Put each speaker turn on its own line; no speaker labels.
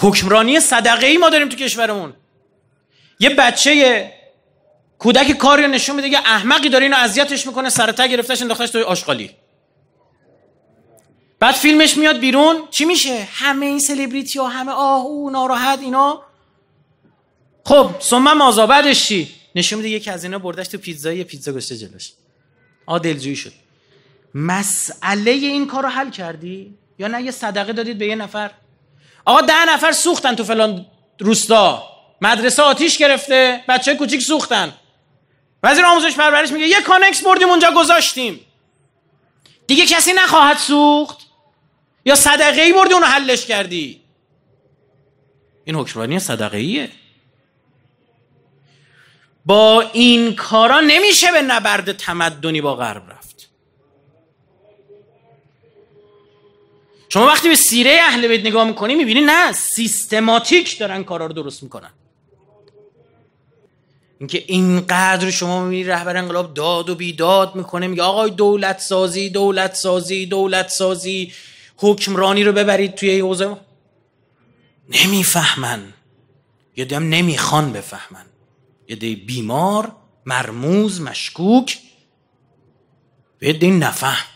حکمرانی صدقه ای ما داریم تو کشورمون یه بچه کودک کاری نشون میده یه احمقی داره اینو اذیتش میکنه سر تا گرفتش انداختش توی آشغالی بعد فیلمش میاد بیرون چی میشه همه این سلبریتی ها همه آه او ناراحت اینا خب ثم مازا بعدش چی نشون میده یکی از اینا بردش تو پیتزا پیتزا گشته جلوش آ دلجویی شد مسئله این کارو حل کردی یا نه یه صدقه دادید به یه نفر آقا ده نفر سوختن تو فلان روستا مدرسه آتیش گرفته بچه کوچیک سوختن وزیر آموزش پرورش میگه یه کانکس بردیم اونجا گذاشتیم دیگه کسی نخواهد سوخت یا صدقه ای بردی اونو حلش کردی این حکمرانی صدقه ایه با این کارا نمیشه به نبرد تمدنی با غرب رفت شما وقتی به سیره اهل بیت نگاه میکنی میبینی نه سیستماتیک دارن کارا رو درست میکنن اینکه اینقدر شما میبینی رهبر انقلاب داد و بیداد میکنه میگه آقای دولت سازی دولت سازی دولت سازی حکمرانی رو ببرید توی حوزه نمیفهمن یه دیم نمیخوان بفهمن یه بیمار مرموز مشکوک به دین نفهم